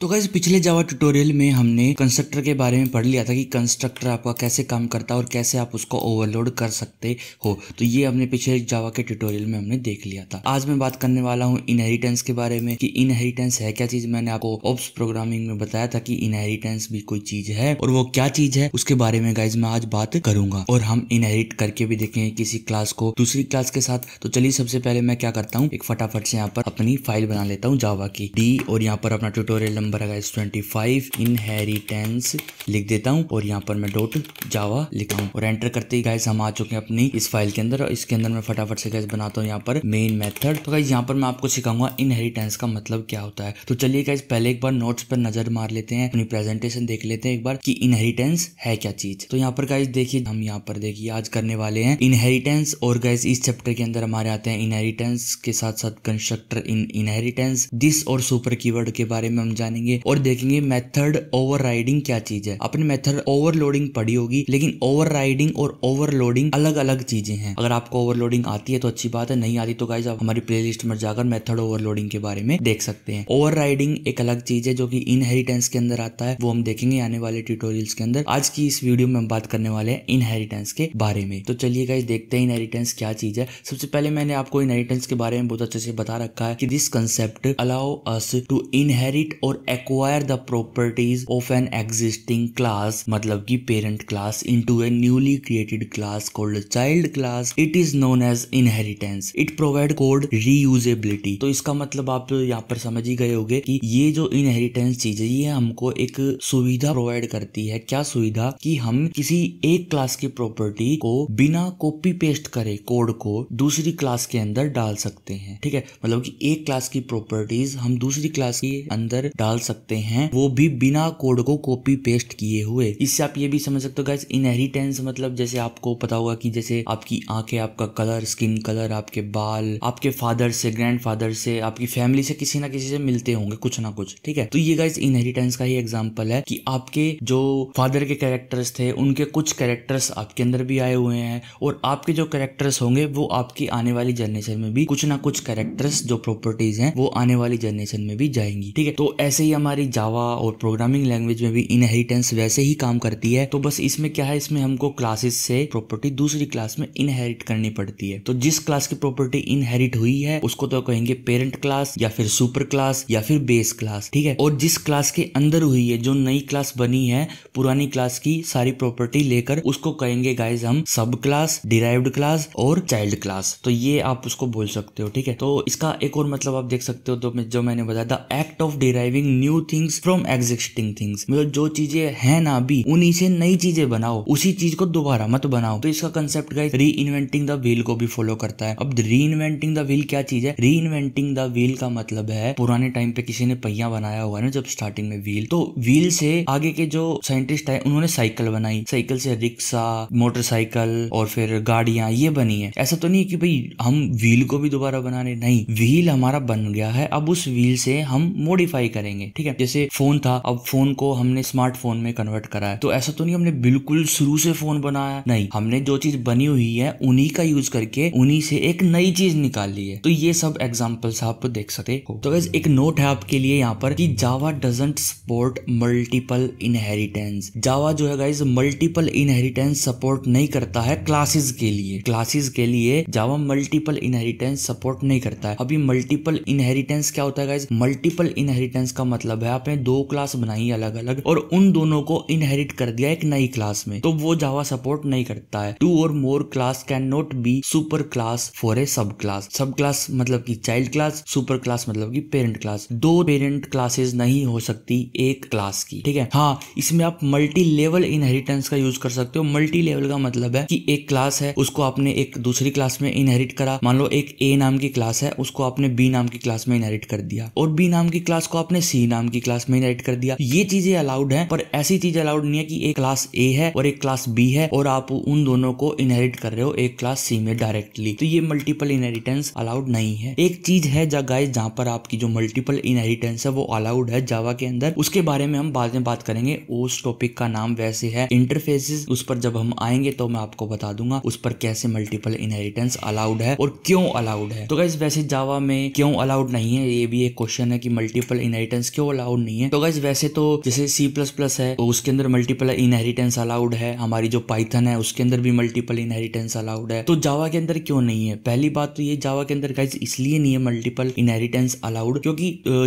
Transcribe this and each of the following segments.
तो गैस पिछले जावा ट्यूटोरियल में हमने कंस्ट्रक्टर के बारे में पढ़ लिया था कि कंस्ट्रक्टर आपका कैसे काम करता है और कैसे आप उसको ओवरलोड कर सकते हो तो ये हमने पिछले जावा के ट्यूटोरियल में हमने देख लिया था आज मैं बात करने वाला हूँ इनहेरिटेंस के बारे में कि इनहेरिटेंस है क्या चीज़ मैंने आपको ऑप्स प्रोग्रामिंग में बताया था कि इनहेरिटेंस भी कोई चीज़ है और वो क्या चीज़ है उसके बारे में गाइज मैं आज बात करूंगा और हम इनहेरिट करके भी देखेंगे किसी क्लास को दूसरी क्लास के साथ तो चलिए सबसे पहले मैं क्या करता हूँ एक फटाफट से यहाँ पर अपनी फाइल बना लेता हूँ जावा की डी और यहाँ पर अपना ट्यूटोरियल नंबर है गाइस ट्वेंटी फाइव इनहेरिटेंस लिख देता हूँ और यहाँ पर मैं डॉट जावा लिखा हूँ और एंटर करते ही गाइस हम आ चुके हैं अपनी इस फाइल के अंदर और इसके अंदर मैं फटाफट से गाइस बनाता हूँ यहाँ पर मेन मेथड तो गाइस यहाँ पर मैं आपको सिखाऊंगा इनहेरिटेंस का मतलब क्या होता है तो चलिए गाइस पहले एक बार नोट्स पर नजर मार लेते हैं अपनी प्रेजेंटेशन देख लेते हैं एक बार की इनहेरिटेंस है क्या चीज तो यहाँ पर गाइस देखिए हम यहाँ पर देखिए आज करने वाले हैं इनहेरिटेंस और गाइस इस चैप्टर के अंदर हमारे आते हैं इनहेरिटेंस के साथ साथ कंस्ट्रक्टर इन इनहेरिटेंस दिस और सुपर कीवर्ड के बारे में हम जाने जानेंगे और देखेंगे मेथड ओवर क्या चीज है अपने मेथड ओवरलोडिंग पड़ी होगी लेकिन ओवर और ओवरलोडिंग अलग अलग चीजें हैं अगर आपको ओवरलोडिंग आती है तो अच्छी बात है नहीं आती तो गाइज आप हमारी प्ले में जाकर मेथड ओवरलोडिंग के बारे में देख सकते हैं ओवर एक अलग चीज है जो की इनहेरिटेंस के अंदर आता है वो हम देखेंगे आने वाले ट्यूटोरियल्स के अंदर आज की इस वीडियो में हम बात करने वाले हैं इनहेरिटेंस के बारे में तो चलिए गाइज देखते हैं इनहेरिटेंस क्या चीज है सबसे पहले मैंने आपको इनहेरिटेंस के बारे में बहुत अच्छे से बता रखा है कि this concept allow us to inherit और acquire the properties of an existing class मतलब कि parent class into a newly created class called child class it is known as inheritance it provide called reusability तो इसका मतलब आप यहाँ पर समझ ही गए गए कि ये जो इनहेरिटेंस चीज है ये हमको एक सुविधा प्रोवाइड करती है क्या सुविधा कि हम किसी एक क्लास की प्रॉपर्टी को बिना कॉपी पेस्ट करे कोड को दूसरी क्लास के अंदर डाल सकते हैं ठीक है मतलब कि एक क्लास की प्रॉपर्टीज हम दूसरी क्लास के अंदर डाल डाल सकते हैं वो भी बिना कोड को कॉपी पेस्ट किए हुए इससे आप ये भी समझ सकते हो गैस इनहेरिटेंस मतलब जैसे आपको पता होगा कि जैसे आपकी आंखें आपका कलर स्किन कलर आपके बाल आपके फादर से ग्रैंड फादर से आपकी फैमिली से किसी ना किसी से मिलते होंगे कुछ ना कुछ ठीक है तो ये गाइज इनहेरिटेंस का ही एग्जाम्पल है कि आपके जो फादर के कैरेक्टर्स थे उनके कुछ कैरेक्टर्स आपके अंदर भी आए हुए हैं और आपके जो कैरेक्टर्स होंगे वो आपकी आने वाली जनरेशन में भी कुछ ना कुछ कैरेक्टर्स जो प्रॉपर्टीज हैं वो आने वाली जनरेशन में भी जाएंगी ठीक है तो ऐसे ही हमारी जावा और प्रोग्रामिंग लैंग्वेज में भी इनहेरिटेंस वैसे ही काम करती है तो बस इसमें क्या है इसमें हमको क्लासेस से प्रॉपर्टी दूसरी क्लास में इनहेरिट करनी पड़ती है तो जिस क्लास की प्रॉपर्टी इनहेरिट हुई है उसको तो कहेंगे पेरेंट क्लास या फिर सुपर क्लास या फिर बेस क्लास ठीक है और जिस क्लास के अंदर हुई है जो नई क्लास बनी है पुरानी क्लास की सारी प्रॉपर्टी लेकर उसको कहेंगे गाइज हम सब क्लास डिराइव क्लास और चाइल्ड क्लास तो ये आप उसको बोल सकते हो ठीक है तो इसका एक और मतलब आप देख सकते हो तो जो मैंने बताया था act of deriving new things from existing things मतलब जो चीजें हैं ना अभी उन्हीं से नई चीजें बनाओ उसी चीज को दोबारा मत बनाओ तो इसका concept guys reinventing the wheel को भी फॉलो करता है अब री इन्वेंटिंग द व्हील क्या चीज है री इन्वेंटिंग द व्हील का मतलब है पुराने टाइम पे किसी ने पहिया बनाया हुआ है ना जब स्टार्टिंग में व्हील तो व्हील से आगे के जो साइंटिस्ट है उन्होंने साइकिल बनाई साइकिल से रिक्शा मोटरसाइकिल और फिर गाड़ियां ये बनी है ऐसा तो नहीं कि भाई हम व्हील को भी दोबारा बना रहे नहीं व्हील हमारा बन गया है अब उस व्हील से हम मॉडिफाई करेंगे करेंगे ठीक है जैसे फोन था अब फोन को हमने स्मार्टफोन में कन्वर्ट करा है तो ऐसा तो नहीं हमने बिल्कुल शुरू से फोन बनाया नहीं हमने जो चीज बनी हुई है उन्हीं का यूज करके उन्हीं से एक नई चीज निकाल ली है तो ये सब एग्जाम्पल्स आप देख सकते हो तो वैसे एक नोट है आपके लिए यहाँ पर कि Java doesn't support multiple inheritance Java जो है गाइज मल्टीपल इनहेरिटेंस सपोर्ट नहीं करता है क्लासेस के लिए क्लासेस के लिए जावा मल्टीपल इनहेरिटेंस सपोर्ट नहीं करता है अभी मल्टीपल इनहेरिटेंस क्या होता है गाइज मल्टीपल इनहेरिटेंस का का मतलब है आपने दो क्लास बनाई अलग अलग और उन दोनों को इनहेरिट कर दिया एक नई क्लास में तो वो जावा सपोर्ट नहीं करता है two or more class can not be super class for a sub class सब क्लास मतलब की चाइल्ड क्लास सुपर क्लास मतलब की पेरेंट क्लास दो पेरेंट क्लासेस नहीं हो सकती एक क्लास की ठीक है हाँ इसमें आप मल्टी लेवल इनहेरिटेंस का यूज कर सकते हो मल्टी लेवल का मतलब है कि एक क्लास है उसको आपने एक दूसरी क्लास में इनहेरिट करा मान लो एक ए नाम की क्लास है उसको आपने बी नाम की क्लास में इनहेरिट कर दिया और बी नाम की क्लास को आपने सी सी नाम की क्लास में एड कर दिया ये चीजें अलाउड है पर ऐसी चीज अलाउड नहीं है कि एक क्लास ए है और एक क्लास बी है और आप उन दोनों को इनहेरिट कर रहे हो एक क्लास सी में डायरेक्टली तो ये मल्टीपल इनहेरिटेंस अलाउड नहीं है एक चीज है गाइस जहां पर आपकी जो मल्टीपल इनहेरिटेंस है वो अलाउड है जावा के अंदर उसके बारे में हम बाद में बात करेंगे उस टॉपिक का नाम वैसे है इंटरफेसिस उस पर जब हम आएंगे तो मैं आपको बता दूंगा उस पर कैसे मल्टीपल इनहेरिटेंस अलाउड है और क्यों अलाउड है तो गाइज वैसे जावा में क्यों अलाउड नहीं है ये भी एक क्वेश्चन है कि मल्टीपल इनहेरिटेंस इनहेरिटेंस के वो अलाउड नहीं है तो गाइज वैसे तो जैसे सी प्लस प्लस है तो उसके अंदर मल्टीपल इनहेरिटेंस अलाउड है हमारी जो पाइथन है उसके अंदर भी मल्टीपल इनहेरिटेंस अलाउड है तो जावा के अंदर क्यों नहीं है पहली बात तो ये जावा के अंदर गाइज इसलिए नहीं है मल्टीपल इनहेरिटेंस अलाउड क्योंकि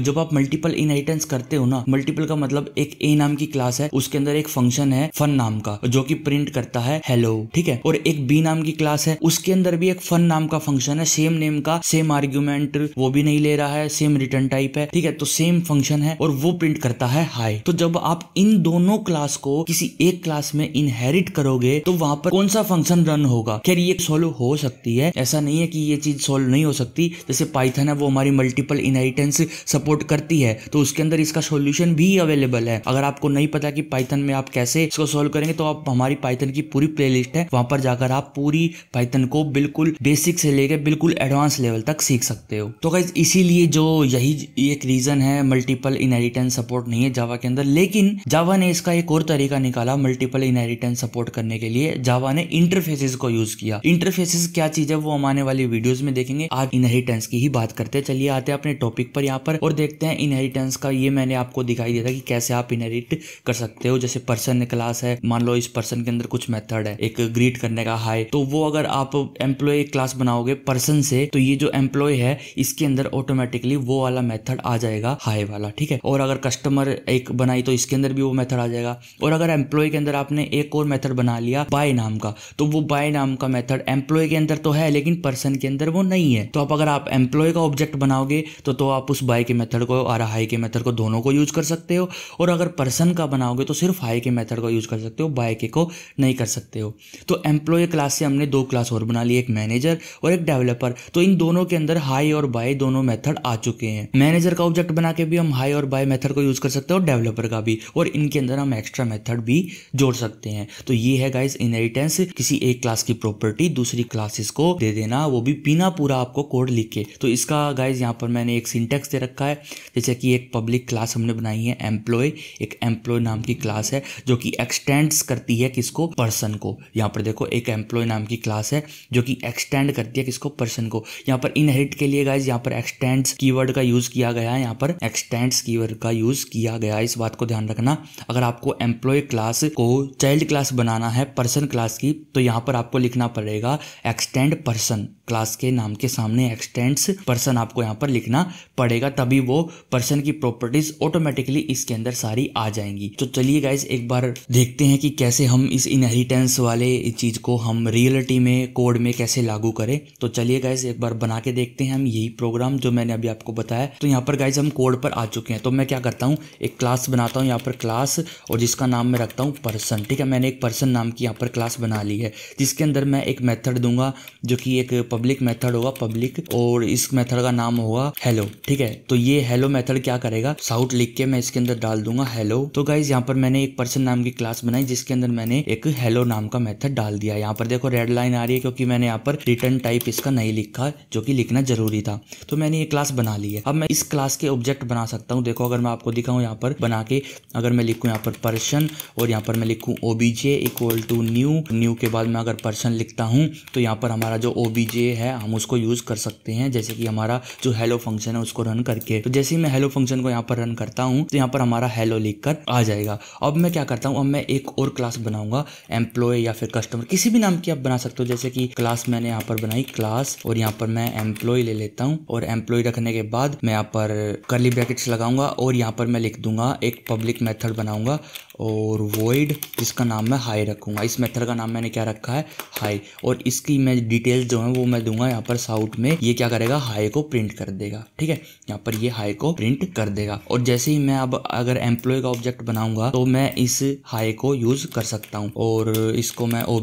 जब आप मल्टीपल इनहेरिटेंस करते हो ना मल्टीपल का मतलब एक ए नाम की क्लास है उसके अंदर एक फंक्शन है फन नाम का जो की प्रिंट करता है हेलो ठीक है और एक बी नाम की क्लास है उसके अंदर भी एक फन नाम का फंक्शन है सेम नेम का सेम आर्ग्यूमेंट वो भी नहीं ले रहा है सेम रिटर्न टाइप है ठीक है तो सेम फंक्शन फंक्शन है और वो प्रिंट करता है हाई तो जब आप इन दोनों क्लास को किसी एक क्लास में इनहेरिट करोगे तो वहां पर कौन सा फंक्शन रन होगा खैर ये सोल्व हो सकती है ऐसा नहीं है कि ये चीज सोल्व नहीं हो सकती जैसे पाइथन है वो हमारी मल्टीपल इनहेरिटेंस सपोर्ट करती है तो उसके अंदर इसका सोल्यूशन भी अवेलेबल है अगर आपको नहीं पता कि पाइथन में आप कैसे इसको सोल्व करेंगे तो आप हमारी पाइथन की पूरी प्ले है वहां पर जाकर आप पूरी पाइथन को बिल्कुल बेसिक से लेकर बिल्कुल एडवांस लेवल तक सीख सकते हो तो इसीलिए जो यही एक रीजन है मल्टीपल मल्टीपल इनहेरिटेंस सपोर्ट नहीं है जावा के अंदर लेकिन जावा ने इसका एक और तरीका निकाला मल्टीपल इनहेरिटेंस सपोर्ट करने के लिए जावा ने इंटरफेसिस को यूज किया इंटरफेसिस क्या चीज है वो हम आने वाली वीडियो में देखेंगे आज इनहेरिटेंस की ही बात करते हैं चलिए आते हैं अपने टॉपिक पर यहाँ पर और देखते हैं इनहेरिटेंस का ये मैंने आपको दिखाई दिया था कि कैसे आप इनहेरिट कर सकते हो जैसे पर्सन क्लास है मान लो इस पर्सन के अंदर कुछ मेथड है एक ग्रीट करने का हाई तो वो अगर आप एम्प्लॉय क्लास बनाओगे पर्सन से तो ये जो एम्प्लॉय है इसके अंदर ऑटोमेटिकली वो वाला मेथड आ जाएगा हाई वाला जाएगा ठीक है और अगर कस्टमर एक बनाई तो इसके अंदर भी वो मेथड आ जाएगा और अगर एम्प्लॉय के अंदर आपने एक और मेथड बना लिया बाय नाम का तो वो बाय नाम का मेथड एम्प्लॉय के अंदर तो है लेकिन पर्सन के अंदर वो नहीं है तो आप अगर आप एम्प्लॉय का ऑब्जेक्ट बनाओगे तो तो आप उस बाय के मेथड को और हाई के मेथड को दोनों को यूज कर सकते हो और अगर पर्सन का बनाओगे तो सिर्फ हाई के मेथड को यूज कर सकते हो बाय के को नहीं कर सकते हो तो एम्प्लॉय क्लास से हमने दो क्लास और बना ली एक मैनेजर और एक डेवलपर तो इन दोनों के अंदर हाई और बाय दोनों मेथड आ चुके हैं मैनेजर का ऑब्जेक्ट बना के भी हम हाई और बाय मेथड को यूज़ कर सकते हैं और डेवलपर का भी और इनके अंदर हम एक्स्ट्रा मेथड भी जोड़ सकते हैं तो ये है गाइस इनहेरिटेंस किसी एक क्लास की प्रॉपर्टी दूसरी क्लासेस को दे देना वो भी बिना पूरा आपको कोड लिख के तो इसका गाइज यहाँ पर मैंने एक सिंटेक्स दे रखा है जैसे कि एक पब्लिक क्लास हमने बनाई है एम्प्लॉय एक एम्प्लॉय नाम की क्लास है जो कि एक्सटेंड्स करती है किसको पर्सन को यहाँ पर देखो एक एम्प्लॉय नाम की क्लास है जो कि एक्सटेंड करती है किसको पर्सन को यहाँ पर इनहेरिट के लिए गाइज यहाँ पर एक्सटेंड्स कीवर्ड का यूज किया गया है यहाँ पर एक्सटेंड एम्प्लॉयमेंट्स कीवर्ड का यूज़ किया गया इस बात को ध्यान रखना अगर आपको एम्प्लॉय क्लास को चाइल्ड क्लास बनाना है पर्सन क्लास की तो यहाँ पर आपको लिखना पड़ेगा एक्सटेंड पर्सन क्लास के नाम के सामने एक्सटेंड्स पर्सन आपको यहाँ पर लिखना पड़ेगा तभी वो पर्सन की प्रॉपर्टीज ऑटोमेटिकली इसके अंदर सारी आ जाएंगी तो चलिए गाइज एक बार देखते हैं कि कैसे हम इस इनहेरिटेंस वाले चीज को हम रियलिटी में कोड में कैसे लागू करें तो चलिए गाइज एक बार बना के देखते हैं हम यही प्रोग्राम जो मैंने अभी आपको बताया तो यहाँ पर गाइज हम कोड पर आ चुके हैं तो मैं क्या करता हूँ एक क्लास बनाता हूँ यहाँ पर क्लास और जिसका नाम मैं रखता हूँ पर्सन ठीक है मैंने एक पर्सन नाम की यहाँ पर क्लास बना ली है जिसके अंदर मैं एक मेथड दूंगा जो कि एक पब्लिक मेथड होगा पब्लिक और इस मेथड का नाम होगा हेलो ठीक है तो ये हेलो मेथड क्या करेगा साउट लिख के मैं इसके अंदर डाल दूंगा हेलो तो गाइज यहाँ पर मैंने एक पर्सन नाम की क्लास बनाई जिसके अंदर मैंने एक हेलो नाम का मेथड डाल दिया यहाँ पर देखो रेड लाइन आ रही है क्योंकि मैंने यहाँ पर रिटर्न टाइप इसका नहीं लिखा जो कि लिखना जरूरी था तो मैंने ये क्लास बना ली है अब मैं इस क्लास के ऑब्जेक्ट बना सकता सकता हूँ देखो अगर मैं आपको दिखाऊँ यहाँ पर बना के अगर मैं लिखूँ यहाँ पर पर्सन और यहाँ पर मैं लिखूँ O B J equal to new new के बाद मैं अगर पर्सन लिखता हूँ तो यहाँ पर हमारा जो ओ बी जे है हम उसको यूज़ कर सकते हैं जैसे कि हमारा जो हेलो फंक्शन है उसको रन करके तो जैसे ही मैं हेलो फंक्शन को यहाँ पर रन करता हूँ तो यहाँ पर हमारा हेलो लिख कर आ जाएगा अब मैं क्या करता हूँ अब मैं एक और क्लास बनाऊँगा एम्प्लॉय या फिर कस्टमर किसी भी नाम की आप बना सकते हो जैसे कि क्लास मैंने यहाँ पर बनाई क्लास और यहाँ पर मैं एम्प्लॉय ले लेता हूँ और एम्प्लॉय रखने के बाद मैं यहाँ पर करली ब्रैकेट्स लगाऊंगा और यहाँ पर मैं लिख दूंगा एक पब्लिक मेथड बनाऊंगा और वॉइड जिसका नाम मैं हाई रखूंगा इस मेथड का नाम मैंने क्या रखा है हाई और इसकी मैं डिटेल्स जो है वो मैं दूंगा यहाँ पर साउट में ये क्या करेगा हाई को प्रिंट कर देगा ठीक है यहाँ पर ये हाई को प्रिंट कर देगा और जैसे ही मैं अब अगर एम्प्लॉय का ऑब्जेक्ट बनाऊंगा तो मैं इस हाई को यूज़ कर सकता हूँ और इसको मैं ओ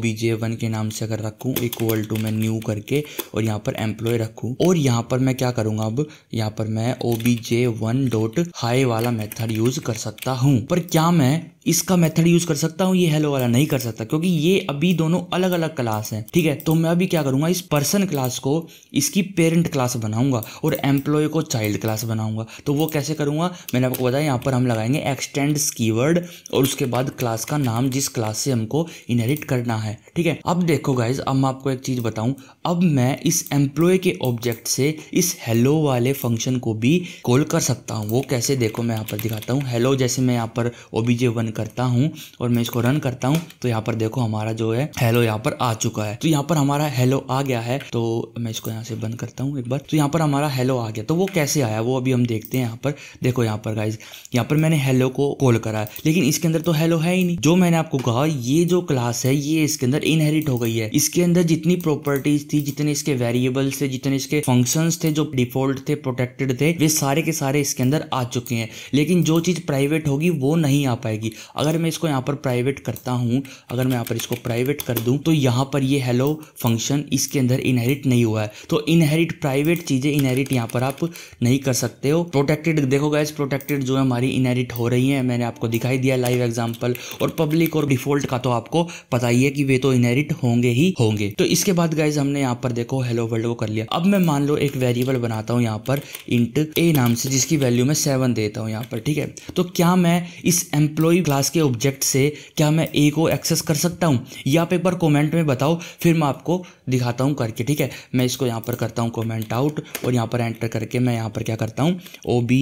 के नाम से अगर रखू इक्वल टू मैं न्यू करके और यहाँ पर एम्प्लॉय रखू और यहाँ पर मैं क्या करूंगा अब यहाँ पर मैं O B J one dot hi वाला मेथड यूज कर सकता हूँ पर क्या मैं इसका मेथड यूज कर सकता हूँ ये हेलो वाला नहीं कर सकता क्योंकि ये अभी दोनों अलग अलग क्लास हैं ठीक है तो मैं अभी क्या करूँगा इस पर्सन क्लास को इसकी पेरेंट क्लास बनाऊंगा और एम्प्लॉय को चाइल्ड क्लास बनाऊंगा तो वो कैसे करूँगा मैंने आपको बताया यहाँ पर हम लगाएंगे एक्सटेंड कीवर्ड और उसके बाद क्लास का नाम जिस क्लास से हमको इनहेरिट करना है ठीक है अब देखो गाइज अब मैं आपको एक चीज़ बताऊँ अब मैं इस एम्प्लॉय के ऑब्जेक्ट से इस हेलो वाले फंक्शन को भी कॉल कर सकता हूँ वो कैसे देखो मैं यहाँ पर दिखाता हूँ हेलो जैसे मैं यहाँ पर ओबीजे वन करता हूँ और मैं इसको रन करता हूँ तो यहाँ पर देखो हमारा जो है हेलो यहाँ पर आ चुका है तो यहाँ पर हमारा हेलो आ गया है तो मैं इसको यहाँ से बंद करता हूँ एक बार तो यहाँ पर हमारा हेलो आ गया तो वो कैसे आया वो अभी हम देखते हैं यहाँ पर देखो यहाँ पर गाइज यहाँ पर मैंने हेलो को कॉल करा है लेकिन इसके अंदर तो हेलो है ही नहीं जो मैंने आपको कहा ये जो क्लास है ये इसके अंदर इनहेरिट हो गई है इसके अंदर जितनी प्रॉपर्टीज थी जितने इसके वेरिएबल्स थे जितने इसके फंक्शंस थे जो डिफॉल्ट थे प्रोटेक्टेड थे वे सारे के सारे इसके अंदर आ चुके हैं लेकिन जो चीज़ प्राइवेट होगी वो नहीं आ पाएगी अगर मैं इसको यहाँ पर प्राइवेट करता हूँ अगर मैं यहाँ पर इसको प्राइवेट कर दूँ तो यहाँ पर ये हेलो फंक्शन इसके अंदर इनहेरिट नहीं हुआ है तो इनहेरिट प्राइवेट चीज़ें इनहेरिट यहाँ पर आप नहीं कर सकते हो प्रोटेक्टेड देखो गैस प्रोटेक्टेड जो है हमारी इनहेरिट हो रही है मैंने आपको दिखाई दिया लाइव एग्जाम्पल और पब्लिक और डिफॉल्ट का तो आपको पता ही है कि वे तो इनहेरिट होंगे ही होंगे तो इसके बाद गाइज हमने यहाँ पर देखो हेलो वर्ल्ड को कर लिया अब मैं मान लो एक वेरिएबल बनाता हूँ यहाँ पर इंट ए नाम से जिसकी वैल्यू मैं सेवन देता हूँ यहाँ पर ठीक है तो क्या मैं इस एम्प्लॉय क्लास क्लास के ऑब्जेक्ट से क्या मैं ए को एक्सेस कर सकता हूँ या आप एक बार कॉमेंट में बताओ फिर मैं आपको दिखाता हूँ करके ठीक है मैं इसको यहाँ पर करता हूँ कॉमेंट आउट और यहाँ पर एंटर करके मैं यहाँ पर क्या करता हूँ ओ बी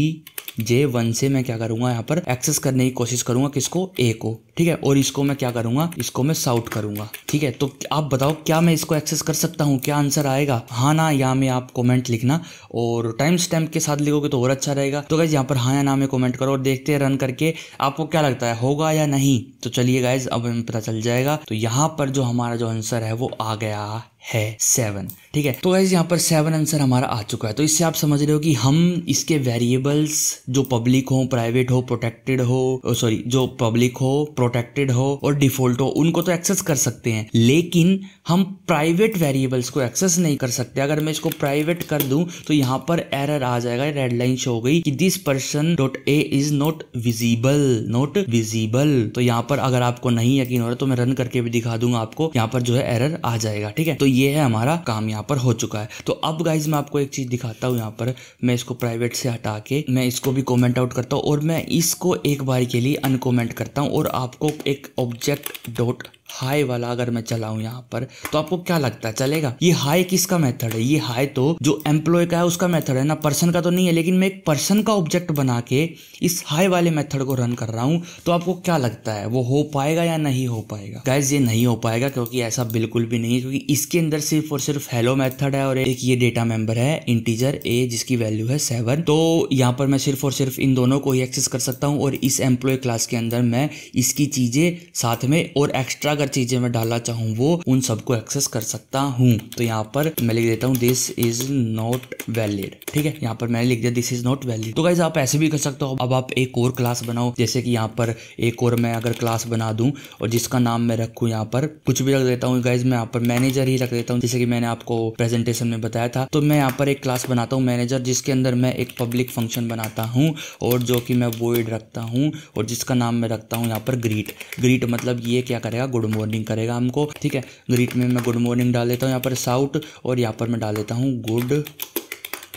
जे वन से मैं क्या करूंगा यहाँ पर एक्सेस करने की कोशिश करूंगा किसको ए को ठीक है और इसको मैं क्या करूंगा इसको मैं साउट करूंगा ठीक है तो आप बताओ क्या मैं इसको एक्सेस कर सकता हूँ क्या आंसर आएगा हाँ ना या में आप कमेंट लिखना और टाइम स्टैम्प के साथ लिखोगे तो और अच्छा रहेगा तो गाइज यहाँ पर हाँ या ना में कॉमेंट करो और देखते हैं रन करके आपको क्या लगता है होगा या नहीं तो चलिए गाइज अब हमें पता चल जाएगा तो यहाँ पर जो हमारा जो आंसर है वो आ गया है सेवन ठीक है तो गाइज यहाँ पर सेवन आंसर हमारा आ चुका है तो इससे आप समझ रहे हो कि हम इसके वेरिएबल्स जो पब्लिक हो प्राइवेट हो प्रोटेक्टेड हो सॉरी जो पब्लिक हो प्रोटेक्टेड हो और डिफॉल्ट हो उनको तो एक्सेस कर सकते हैं लेकिन हम प्राइवेट वेरिएबल्स को एक्सेस नहीं कर सकते अगर मैं इसको प्राइवेट कर दूं तो यहाँ पर एरर आ जाएगा रेड लाइन शो हो गई कि this person dot A is not visible not visible तो यहाँ पर अगर आपको नहीं यकीन हो रहा तो मैं रन करके भी दिखा दूंगा आपको यहाँ पर जो है एरर आ जाएगा ठीक है तो ये है हमारा काम यहाँ पर हो चुका है तो अब गाइज मैं आपको एक चीज़ दिखाता हूँ यहाँ पर मैं इसको प्राइवेट से हटा के मैं इसको भी कॉमेंट आउट करता हूँ और मैं इसको एक बार के लिए अनकोमेंट करता हूँ और आपको एक ऑब्जेक्ट डॉट हाई वाला अगर मैं चलाऊं यहाँ पर तो आपको क्या लगता है चलेगा ये हाई किसका मेथड है ये हाई तो जो एम्प्लॉय का है उसका मेथड है ना पर्सन का तो नहीं है लेकिन मैं एक पर्सन का ऑब्जेक्ट बना के इस हाई वाले मेथड को रन कर रहा हूँ तो आपको क्या लगता है वो हो पाएगा या नहीं हो पाएगा गैस ये नहीं हो पाएगा क्योंकि ऐसा बिल्कुल भी नहीं है क्योंकि इसके अंदर सिर्फ और सिर्फ हेलो मैथड है और एक ये डेटा मेंबर है इंटीजर ए जिसकी वैल्यू है सेवन तो यहाँ पर मैं सिर्फ और सिर्फ इन दोनों को ही एक्सेस कर सकता हूँ और इस एम्प्लॉय क्लास के अंदर मैं इसकी चीजें साथ में और एक्स्ट्रा अगर चीज़ें मैं डालना चाहूँ वो उन सबको एक्सेस कर सकता हूँ तो यहाँ पर मैं लिख देता हूँ दिस इज नॉट वैलिड ठीक है यहाँ पर मैंने लिख दिया दिस इज नॉट वैलिड तो गाइज आप ऐसे भी कर सकते हो अब आप एक और क्लास बनाओ जैसे कि यहाँ पर एक और मैं अगर क्लास बना दू और जिसका नाम मैं रखू यहाँ पर कुछ भी रख देता हूँ गाइज मैं यहाँ पर मैनेजर ही रख देता हूँ जैसे कि मैंने आपको प्रेजेंटेशन में बताया था तो मैं यहाँ पर एक क्लास बनाता हूँ मैनेजर जिसके अंदर मैं एक पब्लिक फंक्शन बनाता हूँ और जो कि मैं वोइड रखता हूँ और जिसका नाम मैं रखता हूँ यहाँ पर ग्रीट ग्रीट मतलब ये क्या करेगा गुड गुड मॉर्निंग करेगा हमको ठीक है ग्रीट में मैं गुड मॉर्निंग डाल देता हूँ यहाँ पर साउट और यहाँ पर मैं डाल देता हूँ गुड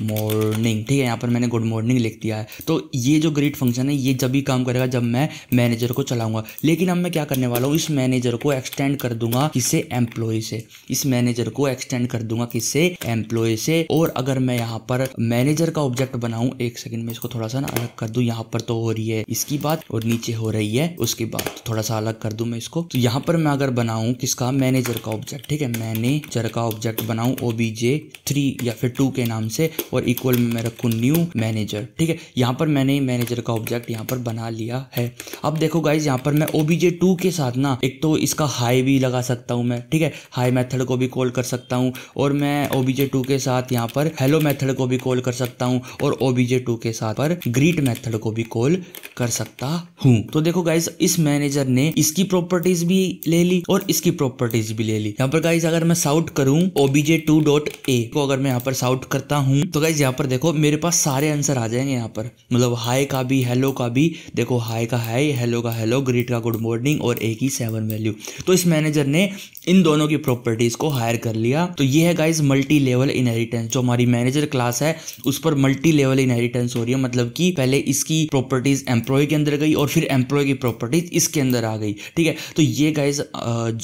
मॉर्निंग ठीक है यहाँ पर मैंने गुड मॉर्निंग लिख दिया है तो ये जो ग्रीट फंक्शन है ये जब भी काम करेगा जब मैं मैनेजर को चलाऊंगा लेकिन अब मैं क्या करने वाला हूँ इस मैनेजर को एक्सटेंड कर दूंगा किसे एम्प्लॉय से इस मैनेजर को एक्सटेंड कर दूंगा किसे एम्प्लॉय से और अगर मैं यहाँ पर मैनेजर का ऑब्जेक्ट बनाऊ एक सेकंड में इसको थोड़ा सा ना अलग कर दू यहाँ पर तो हो रही है इसकी बात और नीचे हो रही है उसकी बात थोड़ा सा अलग कर दू मैं इसको तो यहाँ पर मैं अगर बनाऊँ किसका मैनेजर का ऑब्जेक्ट ठीक है मैनेजर का ऑब्जेक्ट बनाऊ ओ थ्री या फिर टू के नाम से और इक्वल में मैं रखूँ न्यू मैनेजर ठीक है यहाँ पर मैंने मैनेजर का ऑब्जेक्ट यहाँ पर बना लिया है अब देखो गाइज यहाँ पर मैं ओबीजे टू के साथ ना एक तो इसका हाई भी लगा सकता हूँ मैं ठीक है हाई मैथड को भी कॉल कर सकता हूँ और मैं ओबीजे टू के साथ यहाँ पर हेलो मैथड को भी कॉल कर सकता हूँ और ओबीजे टू के साथ पर ग्रीट मैथड को भी कॉल कर सकता हूँ तो देखो गाइज इस मैनेजर ने इसकी प्रॉपर्टीज भी ले ली और इसकी प्रॉपर्टीज भी ले ली यहाँ पर गाइज अगर मैं साउट करूँ ओबीजे टू डॉट ए को अगर मैं यहाँ पर साउट करता हूँ तो तो गाइज़ यहाँ पर देखो मेरे पास सारे आंसर आ जाएंगे यहाँ पर मतलब हाय का भी हेलो का भी देखो हाय का हाय हेलो का हेलो ग्रीट का गुड मॉर्निंग और ए की सेवन वैल्यू तो इस मैनेजर ने इन दोनों की प्रॉपर्टीज़ को हायर कर लिया तो ये है गाइज मल्टी लेवल इनहेरिटेंस जो हमारी मैनेजर क्लास है उस पर मल्टी लेवल इनहेरिटेंस हो रही है मतलब कि पहले इसकी प्रॉपर्टीज़ एम्प्लॉय के अंदर गई और फिर एम्प्लॉय की प्रॉपर्टीज़ इसके अंदर आ गई ठीक है तो ये गाइज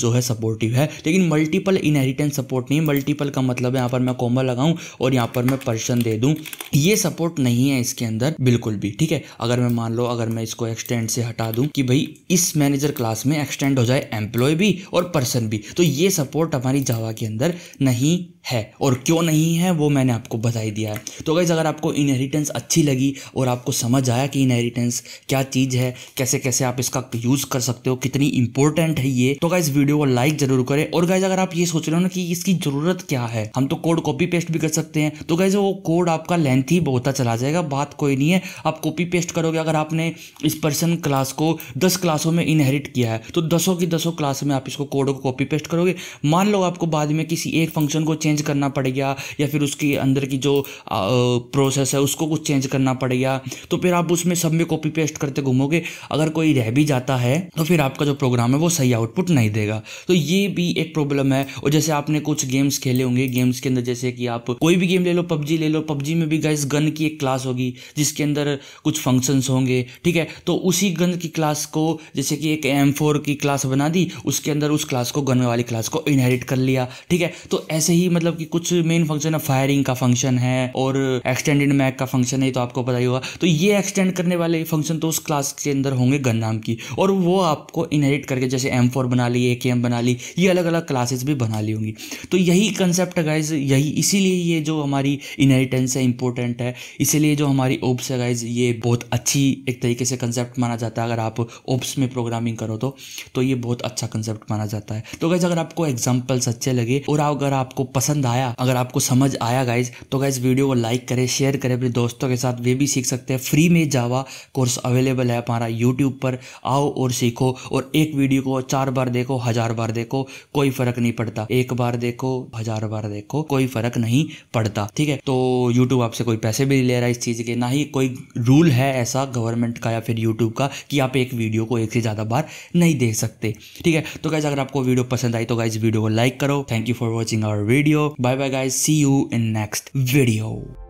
जो है सपोर्टिव है लेकिन मल्टीपल इनहेरिटेंस सपोर्ट नहीं मल्टीपल का मतलब यहाँ पर मैं कॉमा लगाऊँ और यहाँ पर मैं सजेशन दे दूं ये सपोर्ट नहीं है इसके अंदर बिल्कुल भी ठीक है अगर मैं मान लो अगर मैं इसको एक्सटेंड से हटा दूं कि भाई इस मैनेजर क्लास में एक्सटेंड हो जाए एम्प्लॉय भी और पर्सन भी तो ये सपोर्ट हमारी जावा के अंदर नहीं है और क्यों नहीं है वो मैंने आपको बताई दिया है तो गाइज़ अगर आपको इनहेरिटेंस अच्छी लगी और आपको समझ आया कि इनहेरिटेंस क्या चीज़ है कैसे कैसे आप इसका यूज़ कर सकते हो कितनी इंपॉर्टेंट है ये तो गाइज़ वीडियो को लाइक ज़रूर करें और गाइज़ अगर आप ये सोच रहे हो ना कि इसकी ज़रूरत क्या है हम तो कोड कॉपी पेस्ट भी कर सकते हैं तो गाइज़ वो कोड आपका लेंथ ही होता अच्छा चला जाएगा बात कोई नहीं है आप कॉपी पेस्ट करोगे अगर आपने इस पर्सन क्लास को दस क्लासों में इनहेरिट किया है तो दसों की दसों क्लास में आप इसको कोड को कॉपी पेस्ट करोगे मान लो आपको बाद में किसी एक फंक्शन को चेंज करना पड़ेगा या फिर उसके अंदर की जो प्रोसेस है उसको कुछ चेंज करना पड़ेगा तो फिर आप उसमें सब में कॉपी पेस्ट करते घूमोगे अगर कोई रह भी जाता है तो फिर आपका जो प्रोग्राम है वो सही आउटपुट नहीं देगा तो ये भी एक प्रॉब्लम है और जैसे आपने कुछ गेम्स खेले होंगे गेम्स के अंदर जैसे कि आप कोई भी गेम ले लो पबजी पबजी ले लो पबजी में भी गाइस गन की एक क्लास होगी जिसके अंदर कुछ फंक्शंस होंगे ठीक है तो उसी गन की क्लास को जैसे कि एक एम फोर की क्लास बना दी उसके अंदर उस क्लास को गन वाली क्लास को इनहेरिट कर लिया ठीक है तो ऐसे ही मतलब कि कुछ मेन फंक्शन है फायरिंग का फंक्शन है और एक्सटेंडेड मैक का फंक्शन है तो आपको पता ही होगा तो ये एक्सटेंड करने वाले फंक्शन तो उस क्लास के अंदर होंगे गन नाम की और वो आपको इनहेरिट करके जैसे एम फोर बना ली ए के एम बना ली ये अलग अलग क्लासेस भी बना ली होंगी तो यही कंसेप्ट गाइज यही इसीलिए ये जो हमारी इनहेरिटेंस है इंपॉर्टेंट है इसीलिए जो हमारी ओप्स है गाइज ये बहुत अच्छी एक तरीके से कंसेप्ट माना जाता है अगर आप ओप्स में प्रोग्रामिंग करो तो तो ये बहुत अच्छा कंसेप्ट माना जाता है तो गाइज अगर आपको एग्जाम्पल्स अच्छे लगे और अगर आपको पसंद आया अगर आपको समझ आया गाइज तो गाइज वीडियो को लाइक करें शेयर करें अपने दोस्तों के साथ वे भी सीख सकते हैं फ्री में जावा कोर्स अवेलेबल है हमारा यूट्यूब पर आओ और सीखो और एक वीडियो को चार बार देखो हजार बार देखो कोई फर्क नहीं पड़ता एक बार देखो हजार बार देखो कोई फर्क नहीं पड़ता ठीक है तो तो यूट्यूब आपसे कोई पैसे भी ले रहा है इस चीज़ के ना ही कोई रूल है ऐसा गवर्नमेंट का या फिर यूट्यूब का कि आप एक वीडियो को एक से ज़्यादा बार नहीं देख सकते ठीक है तो गाइज अगर आपको वीडियो पसंद आई तो गाइज वीडियो को लाइक करो thank you for watching our video bye bye guys see you in next video